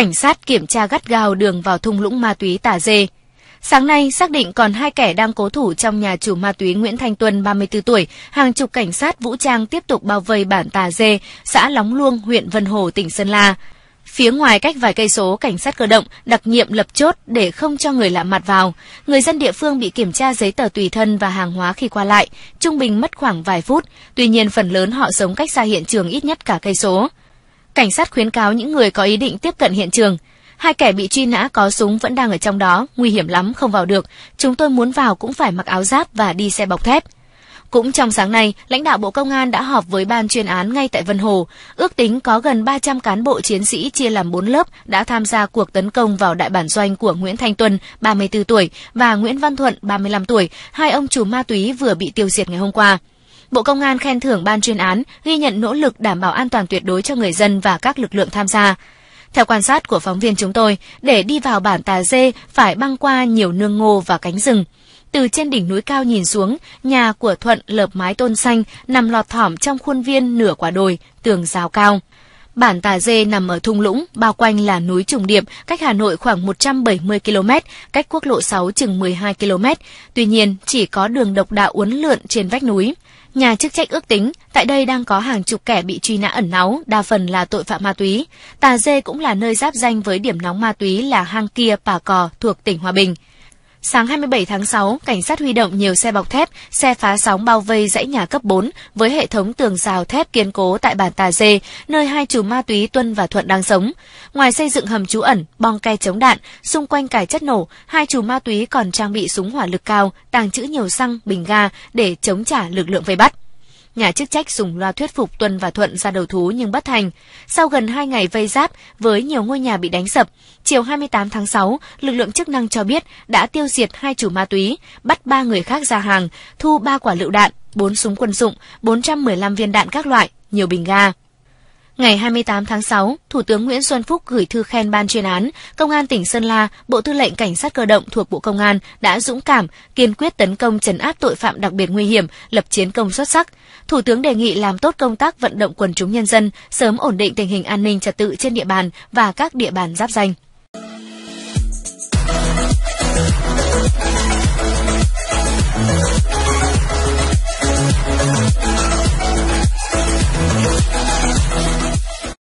Cảnh sát kiểm tra gắt gao đường vào thung lũng ma túy Tà Dê. Sáng nay xác định còn hai kẻ đang cố thủ trong nhà chủ ma túy Nguyễn Thanh Tuân 34 tuổi, hàng chục cảnh sát vũ trang tiếp tục bao vây bản Tà Dê, xã Lóng Luông, huyện Vân Hồ, tỉnh Sơn La. Phía ngoài cách vài cây số, cảnh sát cơ động đặc nhiệm lập chốt để không cho người lạ mặt vào. Người dân địa phương bị kiểm tra giấy tờ tùy thân và hàng hóa khi qua lại, trung bình mất khoảng vài phút, tuy nhiên phần lớn họ sống cách xa hiện trường ít nhất cả cây số. Cảnh sát khuyến cáo những người có ý định tiếp cận hiện trường. Hai kẻ bị truy nã có súng vẫn đang ở trong đó, nguy hiểm lắm không vào được. Chúng tôi muốn vào cũng phải mặc áo giáp và đi xe bọc thép. Cũng trong sáng nay, lãnh đạo Bộ Công an đã họp với ban chuyên án ngay tại Vân Hồ. Ước tính có gần 300 cán bộ chiến sĩ chia làm 4 lớp đã tham gia cuộc tấn công vào đại bản doanh của Nguyễn Thanh Tuân, 34 tuổi, và Nguyễn Văn Thuận, 35 tuổi, hai ông chủ ma túy vừa bị tiêu diệt ngày hôm qua. Bộ Công an khen thưởng ban chuyên án ghi nhận nỗ lực đảm bảo an toàn tuyệt đối cho người dân và các lực lượng tham gia. Theo quan sát của phóng viên chúng tôi, để đi vào bản Tà Dê phải băng qua nhiều nương ngô và cánh rừng. Từ trên đỉnh núi cao nhìn xuống, nhà của Thuận lợp mái tôn xanh nằm lọt thỏm trong khuôn viên nửa quả đồi, tường rào cao. Bản Tà Dê nằm ở thung lũng, bao quanh là núi Trùng Điệp, cách Hà Nội khoảng 170 km, cách quốc lộ 6 chừng 12 km. Tuy nhiên, chỉ có đường độc đạo uốn lượn trên vách núi. Nhà chức trách ước tính, tại đây đang có hàng chục kẻ bị truy nã ẩn náu, đa phần là tội phạm ma túy. Tà Dê cũng là nơi giáp danh với điểm nóng ma túy là hang kia Pà Cò thuộc tỉnh Hòa Bình. Sáng 27 tháng 6, cảnh sát huy động nhiều xe bọc thép, xe phá sóng bao vây dãy nhà cấp 4 với hệ thống tường rào thép kiên cố tại bản Tà Dê, nơi hai chủ ma túy Tuân và Thuận đang sống. Ngoài xây dựng hầm trú ẩn, bong ke chống đạn, xung quanh cải chất nổ, hai chủ ma túy còn trang bị súng hỏa lực cao, tàng trữ nhiều xăng, bình ga để chống trả lực lượng vây bắt. Nhà chức trách dùng loa thuyết phục Tuân và Thuận ra đầu thú nhưng bất thành. Sau gần 2 ngày vây giáp với nhiều ngôi nhà bị đánh sập, chiều 28 tháng 6, lực lượng chức năng cho biết đã tiêu diệt hai chủ ma túy, bắt ba người khác ra hàng, thu ba quả lựu đạn, bốn súng quân dụng, 415 viên đạn các loại, nhiều bình ga. Ngày 28 tháng 6, Thủ tướng Nguyễn Xuân Phúc gửi thư khen ban chuyên án, Công an tỉnh Sơn La, Bộ Tư lệnh Cảnh sát cơ động thuộc Bộ Công an đã dũng cảm, kiên quyết tấn công trấn áp tội phạm đặc biệt nguy hiểm, lập chiến công xuất sắc. Thủ tướng đề nghị làm tốt công tác vận động quần chúng nhân dân, sớm ổn định tình hình an ninh trật tự trên địa bàn và các địa bàn giáp danh.